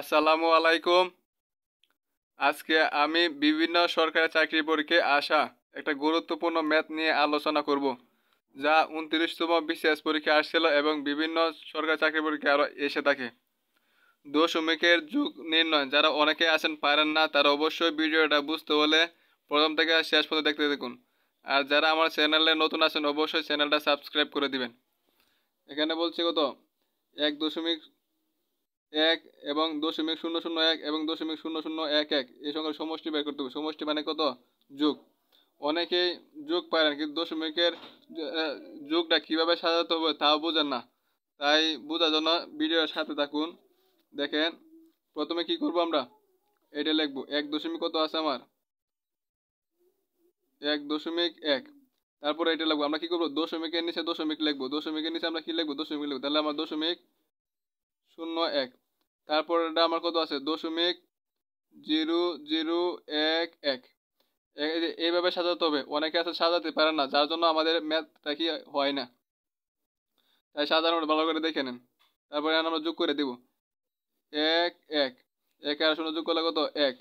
আসসালামু আলাইকুম আজকে আমি বিভিন্ন সরকারি চাকরি পরীক্ষায় আসা একটা গুরুত্বপূর্ণ ম্যাথ নিয়ে আলোচনা করব যা উনত্রিশতম বিশেষ পরীক্ষা আসছিল এবং বিভিন্ন সরকারি চাকরি পরীক্ষা আরও এসে থাকে দশমিকের যুগ নির্ণয় যারা অনেকে আছেন পারেন না তারা অবশ্যই ভিডিওটা বুঝতে হলে প্রথম থেকে শেষ পর্যন্ত দেখতে দেখুন আর যারা আমার চ্যানেলে নতুন আছেন অবশ্যই চ্যানেলটা সাবস্ক্রাইব করে দিবেন এখানে বলছি কত এক দশমিক এক এবং দশমিক শূন্য শূন্য এক এবং দশমিক শূন্য শূন্য এক এক এই সংখ্যার সমষ্টি বের করতে হবে সমষ্টি মানে কত যোগ অনেকেই যোগ পায় না কিন্তু দশমিকের যোগটা কীভাবে সাজাতে হবে তাও বোঝেন না তাই বোঝার জন্য ভিডিওর সাথে থাকুন দেখেন প্রথমে কি করব আমরা এটা লিখবো এক দশমিক কত আছে আমার এক দশমিক এক তারপরে এটা লিখবো আমরা কি করবো দশমিকের নিচে দশমিক লিখবো দশমিকের নিচে আমরা কি লিখবো দশমিক লিখবো তাহলে আমার দশমিক শূন্য এক তারপর আমার কত আছে দশমিক জিরো জিরো এক এক এইভাবে সাজাতে হবে অনেকে আছে সাজাতে পারে না যার জন্য আমাদের ম্যাথটা কি হয় না তাই সাজানোটা ভালো করে দেখে নেন তারপরে আমরা যোগ করে দেব এক এক এক আর শূন্য যোগ করলে কত এক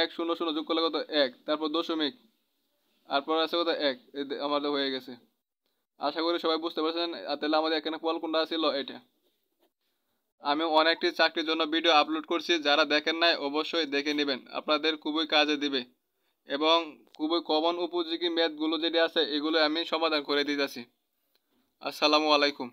এক শূন্য শূন্য যোগ করলে কত এক তারপর দশমিক তারপর আছে কত এক আমাদের হয়ে গেছে আশা করি সবাই বুঝতে পারছেন তাহলে আমাদের এখানে ফল কোনটা ছিল এটা আমি অনেকটি চাকরির জন্য ভিডিও আপলোড করছি যারা দেখেন নাই অবশ্যই দেখে নেবেন আপনাদের খুবই কাজে দিবে এবং খুবই কমন উপযোগী ম্যাথগুলো যেটি আছে এগুলো আমি সমাধান করে দিতেছি আসসালামু আলাইকুম